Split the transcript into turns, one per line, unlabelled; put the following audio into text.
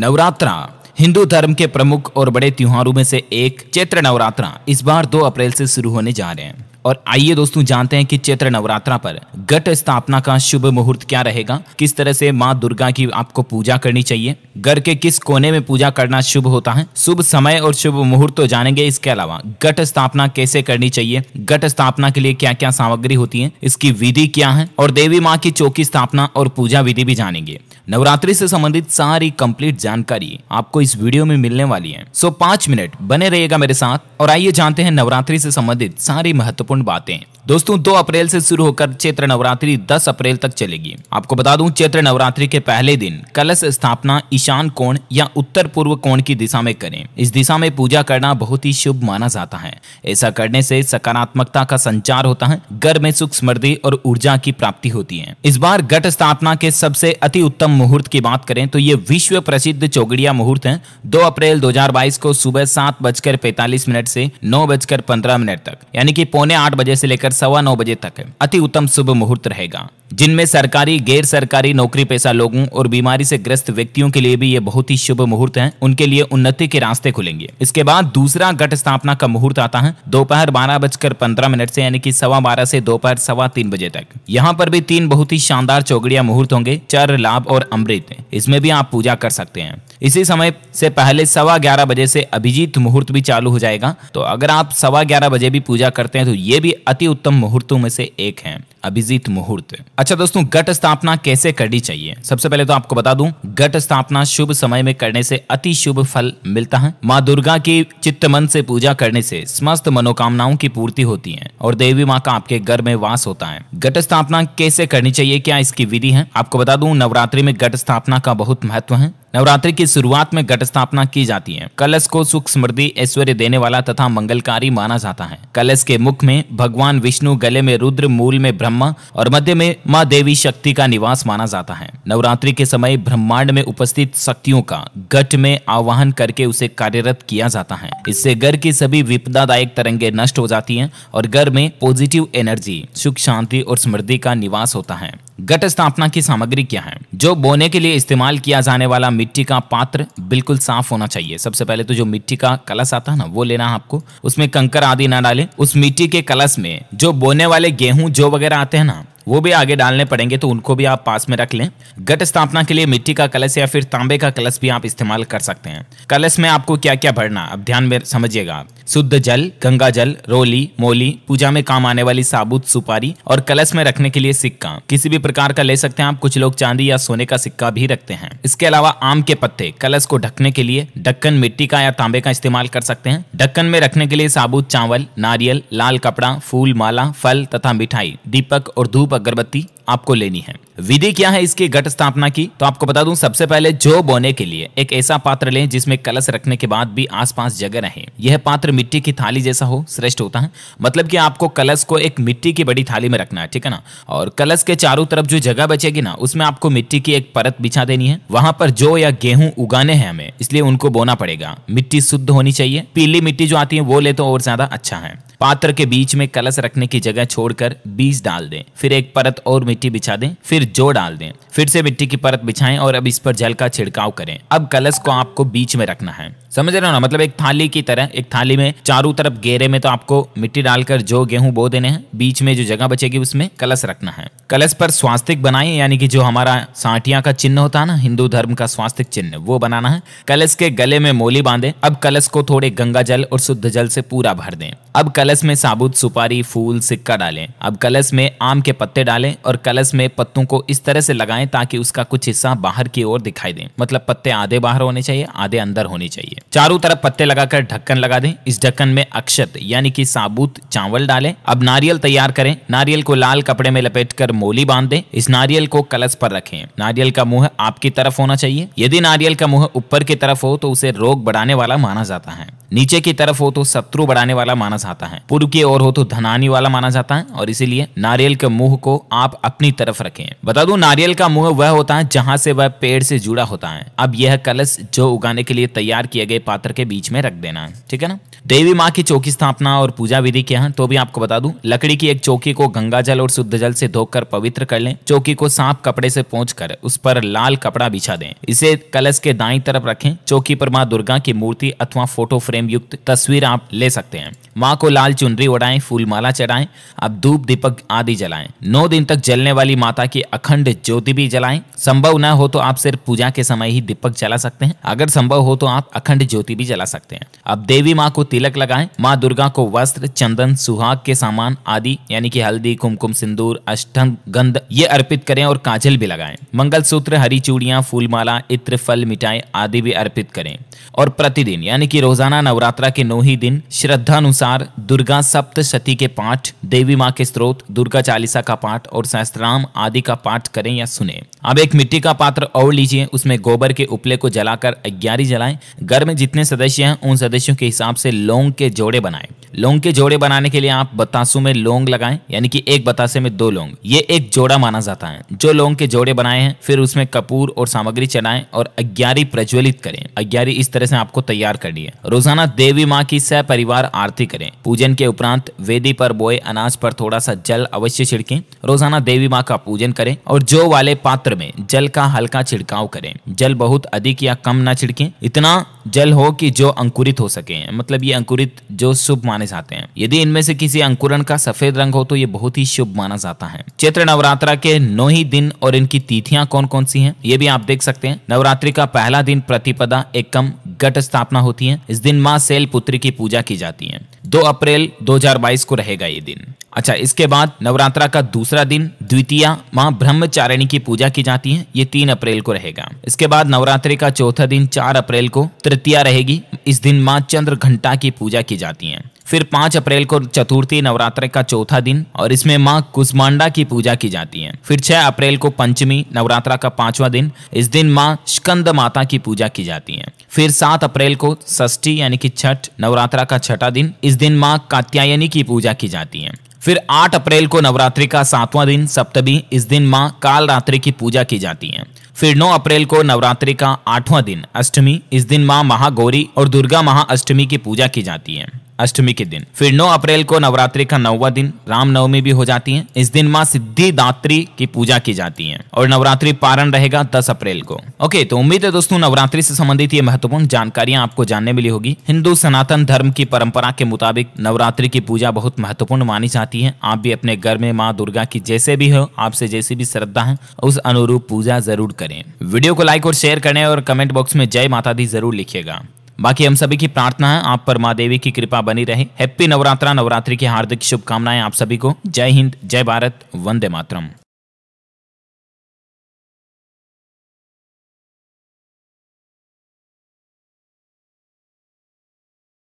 नवरात्रा हिंदू धर्म के प्रमुख और बड़े त्योहारों में से एक चैत्र नवरात्रा इस बार 2 अप्रैल से शुरू होने जा रहे हैं और आइए दोस्तों जानते हैं कि चैत्र नवरात्रा पर गट स्थापना का शुभ मुहूर्त क्या रहेगा किस तरह से माँ दुर्गा की आपको पूजा करनी चाहिए घर के किस कोने में पूजा करना शुभ होता है शुभ समय और शुभ मुहूर्त तो जानेंगे इसके अलावा गट स्थापना कैसे करनी चाहिए गट स्थापना के लिए क्या क्या सामग्री होती है इसकी विधि क्या है और देवी माँ की चौकी स्थापना और पूजा विधि भी जानेंगे नवरात्रि से संबंधित सारी कंप्लीट जानकारी आपको इस वीडियो में मिलने वाली है सो पांच मिनट बने रहिएगा मेरे साथ और आइए जानते हैं नवरात्रि से संबंधित सारी महत्वपूर्ण बातें दोस्तों 2 अप्रैल से शुरू होकर चैत्र नवरात्रि 10 अप्रैल तक चलेगी आपको बता दूं चैत्र नवरात्रि के पहले दिन कलश स्थापना ईशान कोण या उत्तर पूर्व कोण की दिशा में करें इस दिशा में पूजा करना बहुत ही शुभ माना जाता है ऐसा करने से सकारात्मकता का संचार होता है घर में सुख समृद्धि और ऊर्जा की प्राप्ति होती है इस बार घट स्थापना के सबसे अति उत्तम मुहूर्त की बात करें तो ये विश्व प्रसिद्ध चौगड़िया मुहूर्त है दो अप्रैल 2022 को सुबह सात बजकर पैतालीस मिनट से नौ बजकर पंद्रह मिनट तक यानी कि पौने आठ बजे से लेकर सवा नौ बजे तक अति उत्तम शुभ मुहूर्त रहेगा जिनमें सरकारी गैर सरकारी नौकरी पैसा लोगों और बीमारी से ग्रस्त व्यक्तियों के लिए भी ये बहुत ही शुभ मुहूर्त है उनके लिए उन्नति के रास्ते खुलेंगे इसके बाद दूसरा घट स्थापना का मुहूर्त आता है दोपहर बारह बजकर पंद्रह मिनट से यानी कि सवा बारह से दोपहर सवा तीन बजे तक यहाँ पर भी तीन बहुत ही शानदार चौगड़िया मुहूर्त होंगे चर लाभ और और अमृत इसमें भी आप पूजा कर सकते हैं इसी समय से पहले सवा ग्यारह बजे से अभिजीत मुहूर्त भी चालू हो जाएगा तो अगर आप सवा ग्यारह बजे भी पूजा करते हैं तो ये भी अति उत्तम मुहूर्तों में से एक है अभिजीत मुहूर्त अच्छा दोस्तों गट स्थापना कैसे करनी चाहिए सबसे पहले तो आपको बता दूं गट स्थापना शुभ समय में करने से अति शुभ फल मिलता है माँ दुर्गा की चित्त मन से पूजा करने से समस्त मनोकामनाओं की पूर्ति होती है और देवी माँ का आपके घर में वास होता है गट स्थापना कैसे करनी चाहिए क्या इसकी विधि है आपको बता दू नवरात्रि में में गट स्थापना का बहुत महत्व है नवरात्रि की शुरुआत में घट स्थापना की जाती है कलश को सुख समृद्धि ऐश्वर्य देने वाला तथा मंगलकारी माना जाता है कलश के मुख में भगवान विष्णु गले में रुद्र मूल में ब्रह्मा और मध्य में माँ देवी शक्ति का निवास माना जाता है नवरात्रि के समय ब्रह्मांड में उपस्थित शक्तियों का घट में आवाहन करके उसे कार्यरत किया जाता है इससे घर की सभी विपदादायक तरंगे नष्ट हो जाती है और घर में पॉजिटिव एनर्जी सुख शांति और समृद्धि का निवास होता है घट स्थापना की सामग्री क्या है जो बोने के लिए इस्तेमाल किया जाने वाला मिट्टी का पात्र बिल्कुल साफ होना चाहिए सबसे पहले तो जो मिट्टी का कलश आता है ना वो लेना है आपको उसमें कंकर आदि ना डाले उस मिट्टी के कलश में जो बोने वाले गेहूं जो वगैरह आते हैं ना वो भी आगे डालने पड़ेंगे तो उनको भी आप पास में रख लें गट स्थापना के लिए मिट्टी का कलश या फिर तांबे का कलश भी आप इस्तेमाल कर सकते हैं कलश में आपको क्या क्या भरना अब ध्यान में समझिएगा शुद्ध जल गंगा जल रोली मोली पूजा में काम आने वाली साबुत सुपारी और कलश में रखने के लिए सिक्का किसी भी प्रकार का ले सकते हैं आप कुछ लोग चांदी या सोने का सिक्का भी रखते हैं इसके अलावा आम के पत्ते कलश को ढकने के लिए ढक्कन मिट्टी का या तांबे का इस्तेमाल कर सकते हैं ढक्कन में रखने के लिए साबुत चावल नारियल लाल कपड़ा फूल माला फल तथा मिठाई दीपक और धूप शुभ अगरबत्ती आपको लेनी है विधि क्या है इसकी घट स्थापना की तो आपको बता दूं सबसे पहले जो बोने के लिए एक ऐसा पात्र लें जिसमें कलश रखने के बाद भी आसपास जगह रहे यह पात्र मिट्टी की थाली जैसा हो श्रेष्ठ होता है मतलब कि आपको कलश को एक मिट्टी की बड़ी थाली में रखना है ठीक है ना और कलश के चारों तरफ जो जगह बचेगी ना उसमें आपको मिट्टी की एक परत बिछा देनी है वहां पर जो या गेहूं उगाने हैं हमें इसलिए उनको बोना पड़ेगा मिट्टी शुद्ध होनी चाहिए पीली मिट्टी जो आती है वो ले तो और ज्यादा अच्छा है पात्र के बीच में कलश रखने की जगह छोड़कर बीज डाल दें फिर एक एक परत और मिट्टी बिछा दें फिर जो डाल दें फिर से मिट्टी की परत बिछाएं और अब इस पर जल का छिड़काव करें अब कलश को आपको बीच में रखना है समझ रहे हो ना मतलब एक थाली की तरह एक थाली में चारों तरफ गेरे में तो आपको मिट्टी डालकर जो गेहूं बो देने हैं बीच में जो जगह बचेगी उसमें कलश रखना है कलश पर स्वास्तिक बनाए यानी कि जो हमारा साठिया का चिन्ह होता है ना हिंदू धर्म का स्वास्तिक चिन्ह वो बनाना है कलश के गले में मोली बांधे अब कलश को थोड़े गंगा जल और शुद्ध जल से पूरा भर दें अब कलश में साबुत सुपारी फूल सिक्का डालें अब कलश में आम के पत्ते पत्ते डालें और कलश में पत्तों को इस तरह से लगाएं ताकि उसका कुछ हिस्सा बाहर की ओर दिखाई दे मतलब पत्ते आधे बाहर होने चाहिए आधे अंदर होने चाहिए चारों तरफ पत्ते लगाकर ढक्कन लगा दें इस ढक्कन में अक्षत यानी कि साबुत चावल डालें अब नारियल तैयार करें नारियल को लाल कपड़े में लपेट कर मोली बांध दे इस नारियल को कलश पर रखें नारियल का मुंह आपकी तरफ होना चाहिए यदि नारियल का मुंह ऊपर की तरफ हो तो उसे रोग बढ़ाने वाला माना जाता है नीचे की तरफ हो तो शत्रु बढ़ाने वाला माना जाता है पूर्व की ओर हो तो धनानी वाला माना जाता है और इसीलिए नारियल के मुंह को आप अपनी तरफ रखें बता दू नारियल का मुंह वह होता है जहाँ से वह पेड़ से जुड़ा होता है अब यह कलश जो उगाने के लिए तैयार किए गए पात्र के बीच में रख देना है ठीक है ना देवी माँ की चौकी स्थापना और पूजा विधि क्या है तो भी आपको बता दूं लकड़ी की एक चौकी को गंगा जल और शुद्ध जल से धोकर पवित्र कर लें चौकी को सांप कपड़े से पहुँच कर उस पर लाल कपड़ा बिछा दें इसे कलश के दाई तरफ रखें चौकी पर माँ दुर्गा की मूर्ति अथवा फोटो फ्रेम युक्त तस्वीर आप ले सकते हैं माँ को लाल चुनरी उड़ाए फूलमाला चढ़ाए अब धूप दीपक आदि जलाए नौ दिन तक जलने वाली माता की अखंड ज्योति भी जलाए संभव न हो तो आप सिर्फ पूजा के समय ही दीपक जला सकते हैं अगर संभव हो तो आप अखंड ज्योति भी जला सकते हैं अब देवी माँ को तिलक लगाएं माँ दुर्गा को वस्त्र चंदन सुहाग के सामान आदि यानी कि हल्दी कुमकुम सिंदूर अष्टंग गंध ये अर्पित करें और काजल भी लगाएं मंगल सूत्र हरी चूड़ियां फूलमाला इत्र फल मिठाई आदि भी अर्पित करें और प्रतिदिन यानी कि रोजाना नवरात्रा के नौ ही दिन श्रद्धानुसार दुर्गा सप्तशती के पाठ देवी माँ के स्त्रोत दुर्गा चालीसा का पाठ और सहस्त्राम आदि का पाठ करें या सुने अब एक मिट्टी का पात्र और लीजिए उसमें गोबर के उपले को जलाकर अग्ञारी जलाएं घर में जितने सदस्य हैं उन सदस्यों के हिसाब से लौंग के जोड़े बनाए लोंग के जोड़े बनाने के लिए आप बतासु में लोंग लगाएं यानी कि एक बतासे में दो लोंग ये एक जोड़ा माना जाता है जो लोंग के जोड़े बनाए हैं फिर उसमें कपूर और सामग्री चढ़ाएं और अग्यारी प्रज्वलित करें अग्यारी इस तरह से आपको तैयार करनी है रोजाना देवी माँ की सह परिवार आरती करें पूजन के उपरांत वेदी पर बोए अनाज पर थोड़ा सा जल अवश्य छिड़के रोजाना देवी माँ का पूजन करें और जो वाले पात्र में जल का हल्का छिड़काव करें जल बहुत अधिक या कम न छिड़के इतना जल हो कि जो अंकुरित हो सके मतलब ये अंकुरित जो शुभ माना माने जाते हैं यदि इनमें से किसी अंकुरण का सफेद रंग हो तो ये बहुत ही शुभ माना जाता है चैत्र नवरात्रा के नौ ही दिन और इनकी तिथियां कौन कौन सी हैं ये भी आप देख सकते हैं नवरात्रि का पहला दिन प्रतिपदा एकम गट स्थापना होती है इस दिन माँ सेल पुत्री की पूजा की जाती है दो अप्रैल दो को रहेगा ये दिन अच्छा इसके बाद नवरात्रा का दूसरा दिन द्वितीय माँ ब्रह्मचारिणी की पूजा की जाती है ये तीन अप्रैल को रहेगा इसके बाद नवरात्रि का चौथा दिन चार अप्रैल को तृतीया रहेगी इस दिन माँ चंद्र घंटा की पूजा की जाती है फिर पाँच अप्रैल को चतुर्थी नवरात्र का चौथा दिन और इसमें माँ कुष्मांडा की पूजा की जाती है फिर छह अप्रैल को पंचमी नवरात्रा का पांचवा दिन इस दिन माँ स्कंद माता की पूजा की जाती है फिर सात अप्रैल को षष्ठी यानी कि छठ नवरात्रा का छठा दिन इस दिन माँ कात्यायनी की पूजा की जाती है फिर 8 अप्रैल को नवरात्रि का सातवां दिन सप्तमी इस दिन माँ कालरात्रि की पूजा की जाती है फिर 9 अप्रैल को नवरात्रि का आठवां दिन अष्टमी इस दिन माँ महागौरी और दुर्गा महाअष्टमी की पूजा की जाती है अष्टमी के दिन फिर 9 अप्रैल को नवरात्रि का नौवा दिन रामनवमी भी हो जाती है इस दिन माँ सिद्धिदात्री की पूजा की जाती है और नवरात्रि पारण रहेगा दस अप्रैल को ओके तो उम्मीद है दोस्तों नवरात्रि से संबंधित ये महत्वपूर्ण जानकारियां आपको जानने मिली होगी हिंदू सनातन धर्म की परंपरा के मुताबिक नवरात्रि की पूजा बहुत महत्वपूर्ण मानी जाती है आप भी अपने घर में माँ दुर्गा की जैसे भी हो आपसे जैसी भी श्रद्धा है उस अनुरूप पूजा जरूर करें वीडियो को लाइक और शेयर करें और कमेंट बॉक्स में जय माता दी जरूर लिखेगा बाकी हम सभी की प्रार्थना है आप पर माँ देवी की कृपा बनी रहे हैप्पी नवरात्रा नवरात्रि की हार्दिक शुभकामनाएं आप सभी को जय हिंद जय भारत वंदे मातरम